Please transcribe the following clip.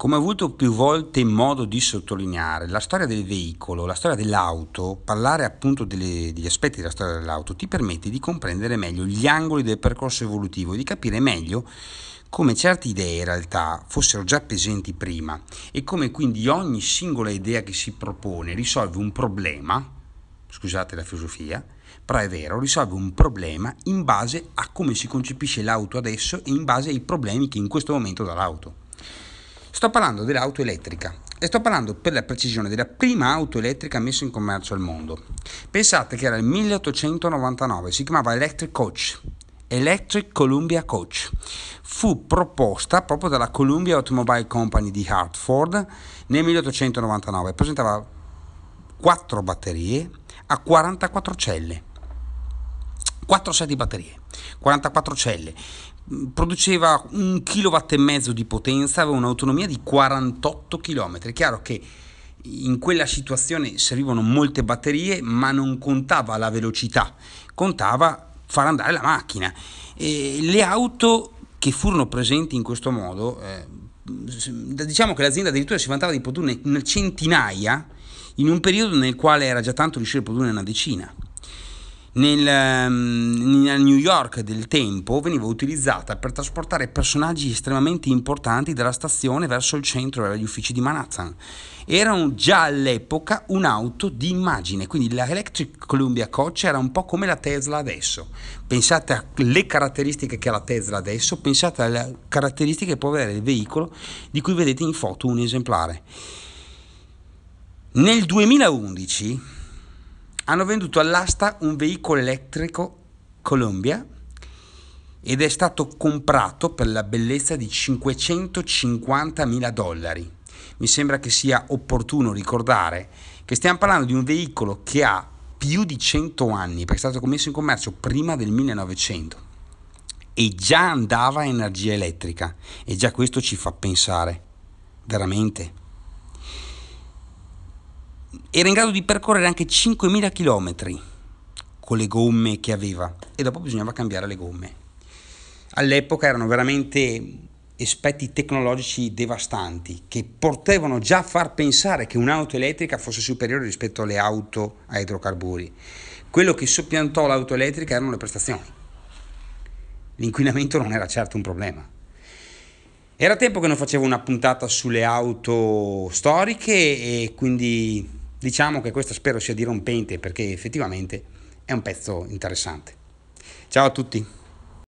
Come ho avuto più volte modo di sottolineare, la storia del veicolo, la storia dell'auto, parlare appunto delle, degli aspetti della storia dell'auto ti permette di comprendere meglio gli angoli del percorso evolutivo e di capire meglio come certe idee in realtà fossero già presenti prima e come quindi ogni singola idea che si propone risolve un problema, scusate la filosofia, però è vero, risolve un problema in base a come si concepisce l'auto adesso e in base ai problemi che in questo momento dà l'auto. Sto parlando dell'auto elettrica e sto parlando per la precisione della prima auto elettrica messa in commercio al mondo. Pensate che era il 1899, si chiamava Electric Coach. Electric Columbia Coach. Fu proposta proprio dalla Columbia Automobile Company di Hartford nel 1899. Presentava quattro batterie a 44 celle. 4 set di batterie, 44 celle, produceva un kilowatt e mezzo di potenza, aveva un'autonomia di 48 km. È chiaro che in quella situazione servivano molte batterie, ma non contava la velocità, contava far andare la macchina. E le auto che furono presenti in questo modo, eh, diciamo che l'azienda addirittura si vantava di produrne centinaia in un periodo nel quale era già tanto riuscire a produrne una decina nel, ehm, New York del tempo veniva utilizzata per trasportare personaggi estremamente importanti dalla stazione verso il centro degli uffici di Manhattan. Erano già all'epoca un'auto di immagine, quindi la Electric Columbia Coach era un po' come la Tesla adesso. Pensate alle caratteristiche che ha la Tesla adesso, pensate alle caratteristiche che può avere il veicolo di cui vedete in foto un esemplare. Nel 2011 hanno venduto all'asta un veicolo elettrico Columbia ed è stato comprato per la bellezza di 550 mila dollari. Mi sembra che sia opportuno ricordare che stiamo parlando di un veicolo che ha più di 100 anni, perché è stato commesso in commercio prima del 1900 e già andava a energia elettrica e già questo ci fa pensare veramente era in grado di percorrere anche 5.000 km con le gomme che aveva e dopo bisognava cambiare le gomme. All'epoca erano veramente aspetti tecnologici devastanti che potevano già far pensare che un'auto elettrica fosse superiore rispetto alle auto a idrocarburi. Quello che soppiantò l'auto elettrica erano le prestazioni. L'inquinamento non era certo un problema. Era tempo che non facevo una puntata sulle auto storiche e quindi Diciamo che questo spero sia dirompente perché effettivamente è un pezzo interessante. Ciao a tutti!